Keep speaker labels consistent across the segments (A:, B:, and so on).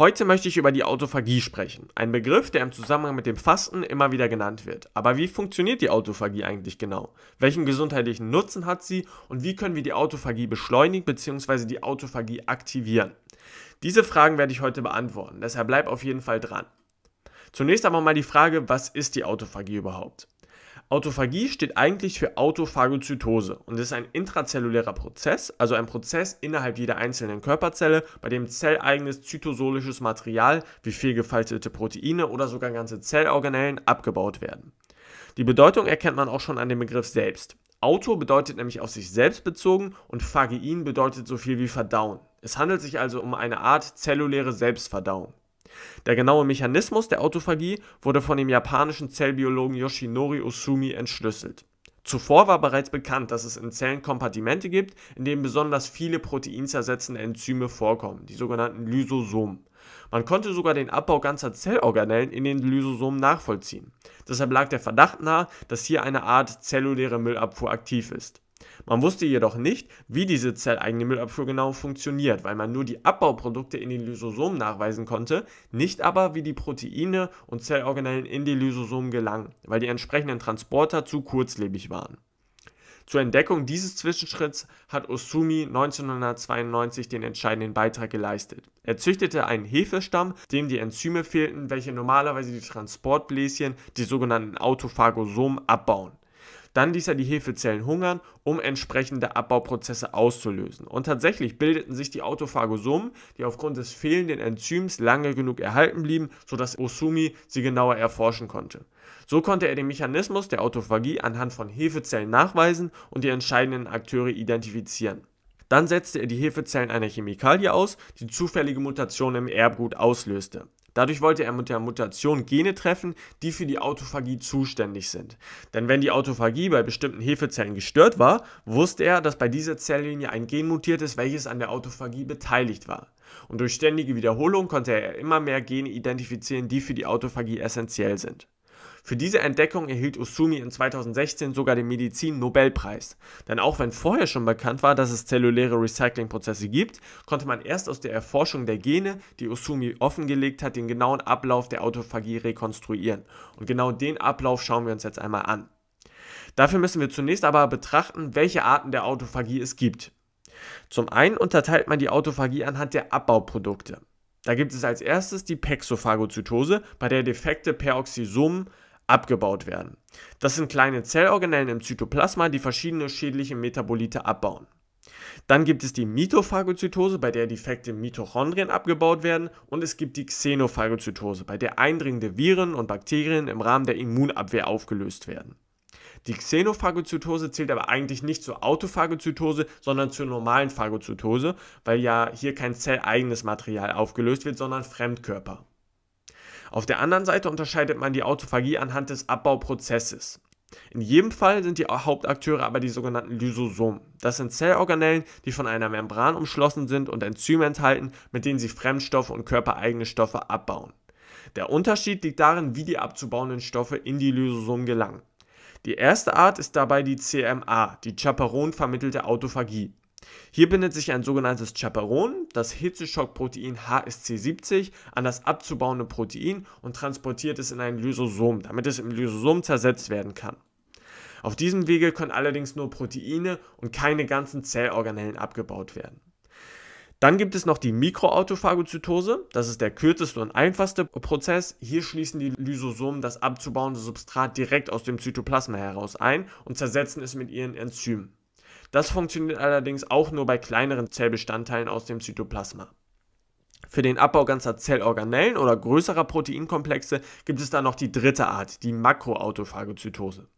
A: Heute möchte ich über die Autophagie sprechen, ein Begriff, der im Zusammenhang mit dem Fasten immer wieder genannt wird. Aber wie funktioniert die Autophagie eigentlich genau? Welchen gesundheitlichen Nutzen hat sie und wie können wir die Autophagie beschleunigen bzw. die Autophagie aktivieren? Diese Fragen werde ich heute beantworten, deshalb bleib auf jeden Fall dran. Zunächst aber mal die Frage, was ist die Autophagie überhaupt? Autophagie steht eigentlich für Autophagozytose und ist ein intrazellulärer Prozess, also ein Prozess innerhalb jeder einzelnen Körperzelle, bei dem zelleigenes zytosolisches Material wie vielgefaltete Proteine oder sogar ganze Zellorganellen abgebaut werden. Die Bedeutung erkennt man auch schon an dem Begriff selbst. Auto bedeutet nämlich auf sich selbst bezogen und Phagein bedeutet so viel wie verdauen. Es handelt sich also um eine Art zelluläre Selbstverdauung. Der genaue Mechanismus der Autophagie wurde von dem japanischen Zellbiologen Yoshinori Osumi entschlüsselt. Zuvor war bereits bekannt, dass es in Zellen Kompartimente gibt, in denen besonders viele proteinzersetzende Enzyme vorkommen, die sogenannten Lysosomen. Man konnte sogar den Abbau ganzer Zellorganellen in den Lysosomen nachvollziehen. Deshalb lag der Verdacht nahe, dass hier eine Art zelluläre Müllabfuhr aktiv ist. Man wusste jedoch nicht, wie diese zelleigene Müllabfuhr genau funktioniert, weil man nur die Abbauprodukte in den Lysosomen nachweisen konnte, nicht aber, wie die Proteine und Zellorganellen in die Lysosomen gelangen, weil die entsprechenden Transporter zu kurzlebig waren. Zur Entdeckung dieses Zwischenschritts hat Osumi 1992 den entscheidenden Beitrag geleistet. Er züchtete einen Hefestamm, dem die Enzyme fehlten, welche normalerweise die Transportbläschen, die sogenannten Autophagosomen, abbauen dann ließ er die Hefezellen hungern, um entsprechende Abbauprozesse auszulösen. Und tatsächlich bildeten sich die Autophagosomen, die aufgrund des fehlenden Enzyms lange genug erhalten blieben, sodass Osumi sie genauer erforschen konnte. So konnte er den Mechanismus der Autophagie anhand von Hefezellen nachweisen und die entscheidenden Akteure identifizieren. Dann setzte er die Hefezellen einer Chemikalie aus, die zufällige Mutationen im Erbgut auslöste. Dadurch wollte er mit der Mutation Gene treffen, die für die Autophagie zuständig sind. Denn wenn die Autophagie bei bestimmten Hefezellen gestört war, wusste er, dass bei dieser Zelllinie ein Gen mutiert ist, welches an der Autophagie beteiligt war. Und durch ständige Wiederholung konnte er immer mehr Gene identifizieren, die für die Autophagie essentiell sind. Für diese Entdeckung erhielt Usumi in 2016 sogar den Medizin-Nobelpreis. Denn auch wenn vorher schon bekannt war, dass es zelluläre Recyclingprozesse gibt, konnte man erst aus der Erforschung der Gene, die Usumi offengelegt hat, den genauen Ablauf der Autophagie rekonstruieren. Und genau den Ablauf schauen wir uns jetzt einmal an. Dafür müssen wir zunächst aber betrachten, welche Arten der Autophagie es gibt. Zum einen unterteilt man die Autophagie anhand der Abbauprodukte. Da gibt es als erstes die Pexophagozytose, bei der defekte Peroxisomen abgebaut werden. Das sind kleine Zellorganellen im Zytoplasma, die verschiedene schädliche Metabolite abbauen. Dann gibt es die Mitophagozytose, bei der defekte Mitochondrien abgebaut werden, und es gibt die Xenophagozytose, bei der eindringende Viren und Bakterien im Rahmen der Immunabwehr aufgelöst werden. Die Xenophagozytose zählt aber eigentlich nicht zur Autophagozytose, sondern zur normalen Phagozytose, weil ja hier kein zelleigenes Material aufgelöst wird, sondern Fremdkörper. Auf der anderen Seite unterscheidet man die Autophagie anhand des Abbauprozesses. In jedem Fall sind die Hauptakteure aber die sogenannten Lysosomen. Das sind Zellorganellen, die von einer Membran umschlossen sind und Enzyme enthalten, mit denen sie Fremdstoffe und körpereigene Stoffe abbauen. Der Unterschied liegt darin, wie die abzubauenden Stoffe in die Lysosomen gelangen. Die erste Art ist dabei die CMA, die Chaperon vermittelte Autophagie. Hier bindet sich ein sogenanntes Chaperon, das Hitzeschockprotein HSC70, an das abzubauende Protein und transportiert es in ein Lysosom, damit es im Lysosom zersetzt werden kann. Auf diesem Wege können allerdings nur Proteine und keine ganzen Zellorganellen abgebaut werden. Dann gibt es noch die Mikroautophagozytose. Das ist der kürzeste und einfachste Prozess. Hier schließen die Lysosomen das abzubauende Substrat direkt aus dem Zytoplasma heraus ein und zersetzen es mit ihren Enzymen. Das funktioniert allerdings auch nur bei kleineren Zellbestandteilen aus dem Zytoplasma. Für den Abbau ganzer Zellorganellen oder größerer Proteinkomplexe gibt es dann noch die dritte Art, die Makroautophagozytose.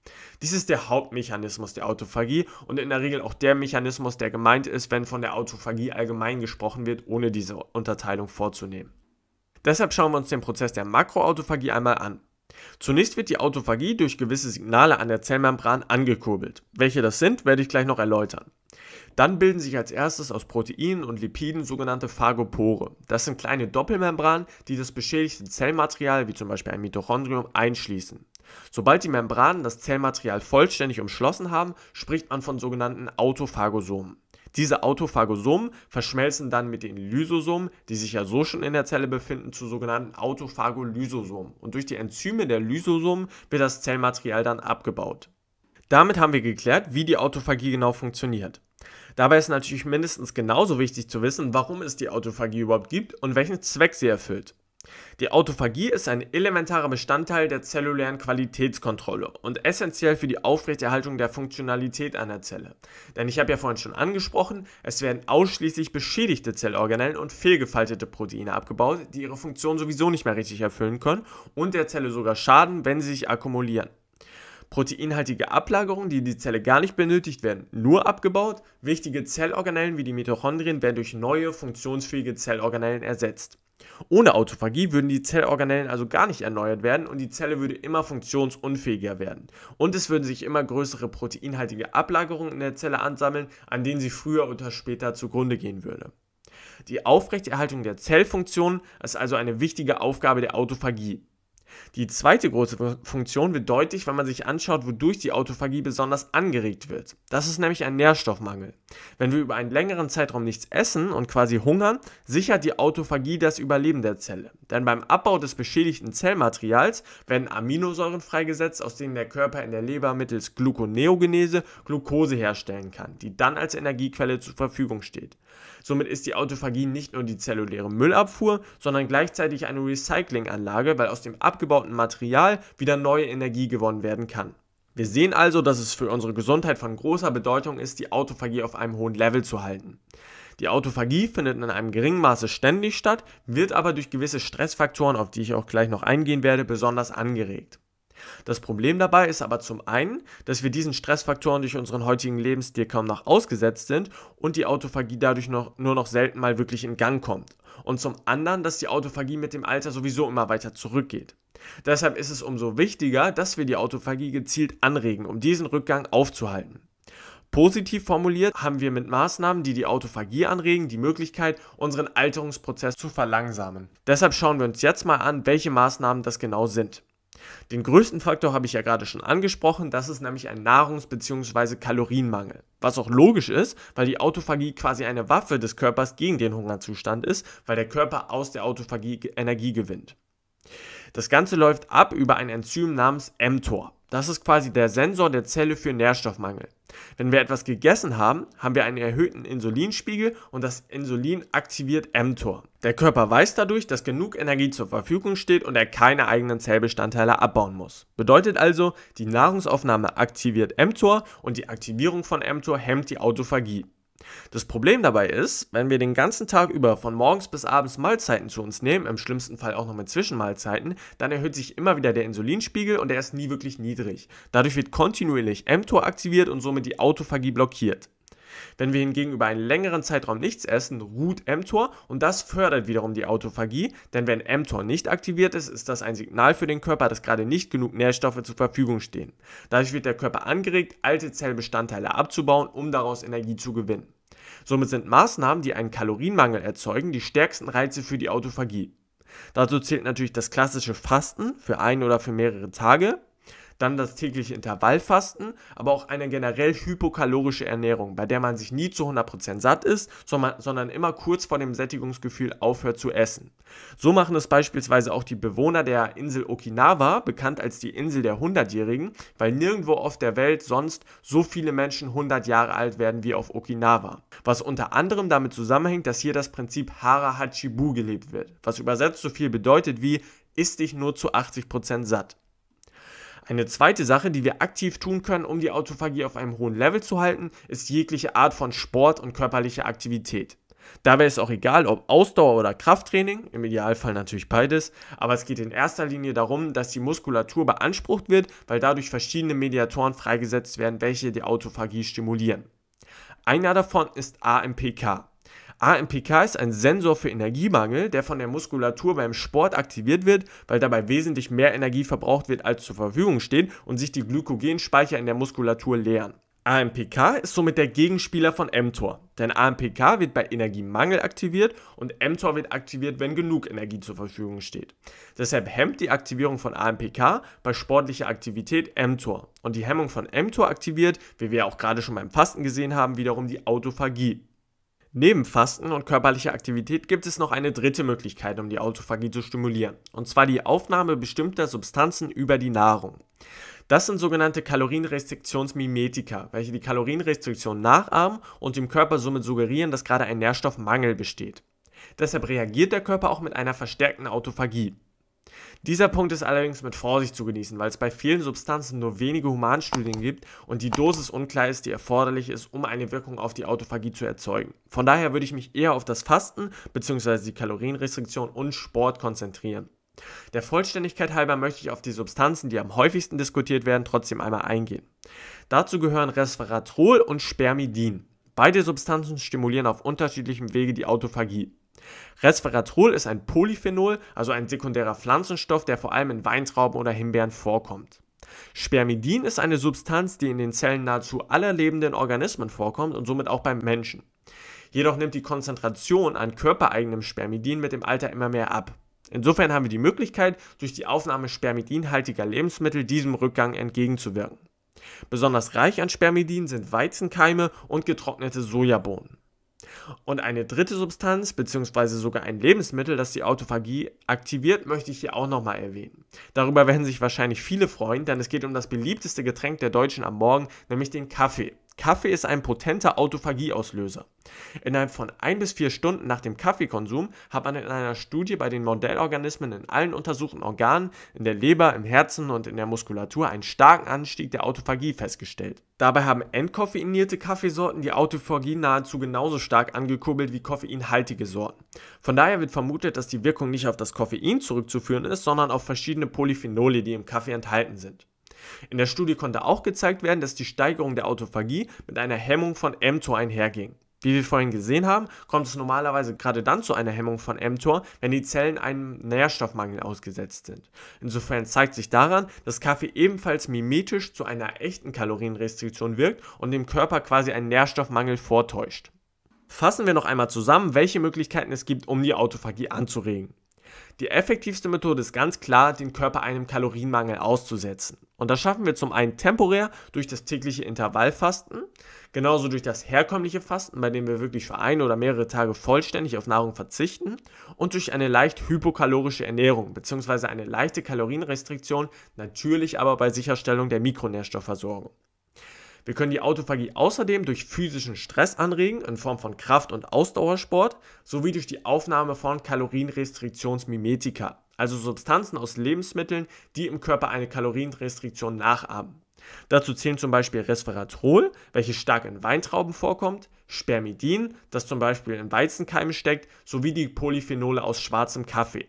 A: Dies ist der Hauptmechanismus der Autophagie und in der Regel auch der Mechanismus, der gemeint ist, wenn von der Autophagie allgemein gesprochen wird, ohne diese Unterteilung vorzunehmen. Deshalb schauen wir uns den Prozess der Makroautophagie einmal an. Zunächst wird die Autophagie durch gewisse Signale an der Zellmembran angekurbelt. Welche das sind, werde ich gleich noch erläutern. Dann bilden sich als erstes aus Proteinen und Lipiden sogenannte Phagopore. Das sind kleine Doppelmembranen, die das beschädigte Zellmaterial, wie zum Beispiel ein Mitochondrium, einschließen. Sobald die Membranen das Zellmaterial vollständig umschlossen haben, spricht man von sogenannten Autophagosomen. Diese Autophagosomen verschmelzen dann mit den Lysosomen, die sich ja so schon in der Zelle befinden, zu sogenannten Autophagolysosomen. Und durch die Enzyme der Lysosomen wird das Zellmaterial dann abgebaut. Damit haben wir geklärt, wie die Autophagie genau funktioniert. Dabei ist natürlich mindestens genauso wichtig zu wissen, warum es die Autophagie überhaupt gibt und welchen Zweck sie erfüllt. Die Autophagie ist ein elementarer Bestandteil der zellulären Qualitätskontrolle und essentiell für die Aufrechterhaltung der Funktionalität einer Zelle. Denn ich habe ja vorhin schon angesprochen, es werden ausschließlich beschädigte Zellorganellen und fehlgefaltete Proteine abgebaut, die ihre Funktion sowieso nicht mehr richtig erfüllen können und der Zelle sogar schaden, wenn sie sich akkumulieren proteinhaltige Ablagerungen, die in die Zelle gar nicht benötigt werden, nur abgebaut. Wichtige Zellorganellen wie die Mitochondrien werden durch neue funktionsfähige Zellorganellen ersetzt. Ohne Autophagie würden die Zellorganellen also gar nicht erneuert werden und die Zelle würde immer funktionsunfähiger werden. Und es würden sich immer größere proteinhaltige Ablagerungen in der Zelle ansammeln, an denen sie früher oder später zugrunde gehen würde. Die Aufrechterhaltung der Zellfunktion ist also eine wichtige Aufgabe der Autophagie. Die zweite große Funktion wird deutlich, wenn man sich anschaut, wodurch die Autophagie besonders angeregt wird. Das ist nämlich ein Nährstoffmangel. Wenn wir über einen längeren Zeitraum nichts essen und quasi hungern, sichert die Autophagie das Überleben der Zelle. Denn beim Abbau des beschädigten Zellmaterials werden Aminosäuren freigesetzt, aus denen der Körper in der Leber mittels Gluconeogenese Glucose herstellen kann, die dann als Energiequelle zur Verfügung steht. Somit ist die Autophagie nicht nur die zelluläre Müllabfuhr, sondern gleichzeitig eine Recyclinganlage, weil aus dem Abgang abgebauten Material wieder neue Energie gewonnen werden kann. Wir sehen also, dass es für unsere Gesundheit von großer Bedeutung ist, die Autophagie auf einem hohen Level zu halten. Die Autophagie findet in einem geringen Maße ständig statt, wird aber durch gewisse Stressfaktoren, auf die ich auch gleich noch eingehen werde, besonders angeregt. Das Problem dabei ist aber zum einen, dass wir diesen Stressfaktoren durch unseren heutigen Lebensstil kaum noch ausgesetzt sind und die Autophagie dadurch noch, nur noch selten mal wirklich in Gang kommt. Und zum anderen, dass die Autophagie mit dem Alter sowieso immer weiter zurückgeht. Deshalb ist es umso wichtiger, dass wir die Autophagie gezielt anregen, um diesen Rückgang aufzuhalten. Positiv formuliert haben wir mit Maßnahmen, die die Autophagie anregen, die Möglichkeit, unseren Alterungsprozess zu verlangsamen. Deshalb schauen wir uns jetzt mal an, welche Maßnahmen das genau sind. Den größten Faktor habe ich ja gerade schon angesprochen, das ist nämlich ein Nahrungs- bzw. Kalorienmangel. Was auch logisch ist, weil die Autophagie quasi eine Waffe des Körpers gegen den Hungerzustand ist, weil der Körper aus der Autophagie Energie gewinnt. Das Ganze läuft ab über ein Enzym namens mTOR. Das ist quasi der Sensor der Zelle für Nährstoffmangel. Wenn wir etwas gegessen haben, haben wir einen erhöhten Insulinspiegel und das Insulin aktiviert mTOR. Der Körper weiß dadurch, dass genug Energie zur Verfügung steht und er keine eigenen Zellbestandteile abbauen muss. Bedeutet also, die Nahrungsaufnahme aktiviert mTOR und die Aktivierung von mTOR hemmt die Autophagie. Das Problem dabei ist, wenn wir den ganzen Tag über von morgens bis abends Mahlzeiten zu uns nehmen, im schlimmsten Fall auch noch mit Zwischenmahlzeiten, dann erhöht sich immer wieder der Insulinspiegel und er ist nie wirklich niedrig. Dadurch wird kontinuierlich mTOR aktiviert und somit die Autophagie blockiert. Wenn wir hingegen über einen längeren Zeitraum nichts essen, ruht mTOR und das fördert wiederum die Autophagie, denn wenn mTOR nicht aktiviert ist, ist das ein Signal für den Körper, dass gerade nicht genug Nährstoffe zur Verfügung stehen. Dadurch wird der Körper angeregt, alte Zellbestandteile abzubauen, um daraus Energie zu gewinnen. Somit sind Maßnahmen, die einen Kalorienmangel erzeugen, die stärksten Reize für die Autophagie. Dazu zählt natürlich das klassische Fasten für ein oder für mehrere Tage, dann das tägliche Intervallfasten, aber auch eine generell hypokalorische Ernährung, bei der man sich nie zu 100% satt ist, sondern immer kurz vor dem Sättigungsgefühl aufhört zu essen. So machen es beispielsweise auch die Bewohner der Insel Okinawa, bekannt als die Insel der 100-Jährigen, weil nirgendwo auf der Welt sonst so viele Menschen 100 Jahre alt werden wie auf Okinawa. Was unter anderem damit zusammenhängt, dass hier das Prinzip Hara Hachibu gelebt wird, was übersetzt so viel bedeutet wie isst dich nur zu 80% satt. Eine zweite Sache, die wir aktiv tun können, um die Autophagie auf einem hohen Level zu halten, ist jegliche Art von Sport und körperlicher Aktivität. Dabei ist auch egal, ob Ausdauer oder Krafttraining, im Idealfall natürlich beides, aber es geht in erster Linie darum, dass die Muskulatur beansprucht wird, weil dadurch verschiedene Mediatoren freigesetzt werden, welche die Autophagie stimulieren. Einer davon ist AMPK. AMPK ist ein Sensor für Energiemangel, der von der Muskulatur beim Sport aktiviert wird, weil dabei wesentlich mehr Energie verbraucht wird, als zur Verfügung steht und sich die Glykogenspeicher in der Muskulatur leeren. AMPK ist somit der Gegenspieler von mTOR, denn AMPK wird bei Energiemangel aktiviert und mTOR wird aktiviert, wenn genug Energie zur Verfügung steht. Deshalb hemmt die Aktivierung von AMPK bei sportlicher Aktivität mTOR und die Hemmung von mTOR aktiviert, wie wir auch gerade schon beim Fasten gesehen haben, wiederum die Autophagie. Neben Fasten und körperlicher Aktivität gibt es noch eine dritte Möglichkeit, um die Autophagie zu stimulieren, und zwar die Aufnahme bestimmter Substanzen über die Nahrung. Das sind sogenannte Kalorienrestriktionsmimetika, welche die Kalorienrestriktion nachahmen und dem Körper somit suggerieren, dass gerade ein Nährstoffmangel besteht. Deshalb reagiert der Körper auch mit einer verstärkten Autophagie. Dieser Punkt ist allerdings mit Vorsicht zu genießen, weil es bei vielen Substanzen nur wenige Humanstudien gibt und die Dosis unklar ist, die erforderlich ist, um eine Wirkung auf die Autophagie zu erzeugen. Von daher würde ich mich eher auf das Fasten bzw. die Kalorienrestriktion und Sport konzentrieren. Der Vollständigkeit halber möchte ich auf die Substanzen, die am häufigsten diskutiert werden, trotzdem einmal eingehen. Dazu gehören Resveratrol und Spermidin. Beide Substanzen stimulieren auf unterschiedlichem Wege die Autophagie. Resveratrol ist ein Polyphenol, also ein sekundärer Pflanzenstoff, der vor allem in Weintrauben oder Himbeeren vorkommt. Spermidin ist eine Substanz, die in den Zellen nahezu aller lebenden Organismen vorkommt und somit auch beim Menschen. Jedoch nimmt die Konzentration an körpereigenem Spermidin mit dem Alter immer mehr ab. Insofern haben wir die Möglichkeit, durch die Aufnahme spermidinhaltiger Lebensmittel diesem Rückgang entgegenzuwirken. Besonders reich an Spermidin sind Weizenkeime und getrocknete Sojabohnen. Und eine dritte Substanz, beziehungsweise sogar ein Lebensmittel, das die Autophagie aktiviert, möchte ich hier auch nochmal erwähnen. Darüber werden sich wahrscheinlich viele freuen, denn es geht um das beliebteste Getränk der Deutschen am Morgen, nämlich den Kaffee. Kaffee ist ein potenter Autophagieauslöser. Innerhalb von ein bis vier Stunden nach dem Kaffeekonsum hat man in einer Studie bei den Modellorganismen in allen untersuchten Organen, in der Leber, im Herzen und in der Muskulatur einen starken Anstieg der Autophagie festgestellt. Dabei haben entkoffeinierte Kaffeesorten die Autophagie nahezu genauso stark angekurbelt wie koffeinhaltige Sorten. Von daher wird vermutet, dass die Wirkung nicht auf das Koffein zurückzuführen ist, sondern auf verschiedene Polyphenole, die im Kaffee enthalten sind. In der Studie konnte auch gezeigt werden, dass die Steigerung der Autophagie mit einer Hemmung von mTOR einherging. Wie wir vorhin gesehen haben, kommt es normalerweise gerade dann zu einer Hemmung von mTOR, wenn die Zellen einem Nährstoffmangel ausgesetzt sind. Insofern zeigt sich daran, dass Kaffee ebenfalls mimetisch zu einer echten Kalorienrestriktion wirkt und dem Körper quasi einen Nährstoffmangel vortäuscht. Fassen wir noch einmal zusammen, welche Möglichkeiten es gibt, um die Autophagie anzuregen. Die effektivste Methode ist ganz klar, den Körper einem Kalorienmangel auszusetzen. Und das schaffen wir zum einen temporär durch das tägliche Intervallfasten, genauso durch das herkömmliche Fasten, bei dem wir wirklich für ein oder mehrere Tage vollständig auf Nahrung verzichten und durch eine leicht hypokalorische Ernährung bzw. eine leichte Kalorienrestriktion, natürlich aber bei Sicherstellung der Mikronährstoffversorgung. Wir können die Autophagie außerdem durch physischen Stress anregen in Form von Kraft- und Ausdauersport sowie durch die Aufnahme von Kalorienrestriktionsmimetika also Substanzen aus Lebensmitteln, die im Körper eine Kalorienrestriktion nachahmen. Dazu zählen zum Beispiel Resveratrol, welches stark in Weintrauben vorkommt, Spermidin, das zum Beispiel in Weizenkeimen steckt, sowie die Polyphenole aus schwarzem Kaffee.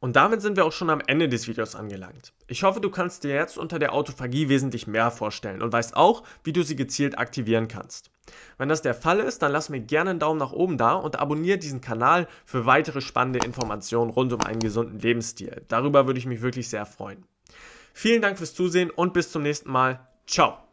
A: Und damit sind wir auch schon am Ende des Videos angelangt. Ich hoffe, du kannst dir jetzt unter der Autophagie wesentlich mehr vorstellen und weißt auch, wie du sie gezielt aktivieren kannst. Wenn das der Fall ist, dann lass mir gerne einen Daumen nach oben da und abonniere diesen Kanal für weitere spannende Informationen rund um einen gesunden Lebensstil. Darüber würde ich mich wirklich sehr freuen. Vielen Dank fürs Zusehen und bis zum nächsten Mal. Ciao.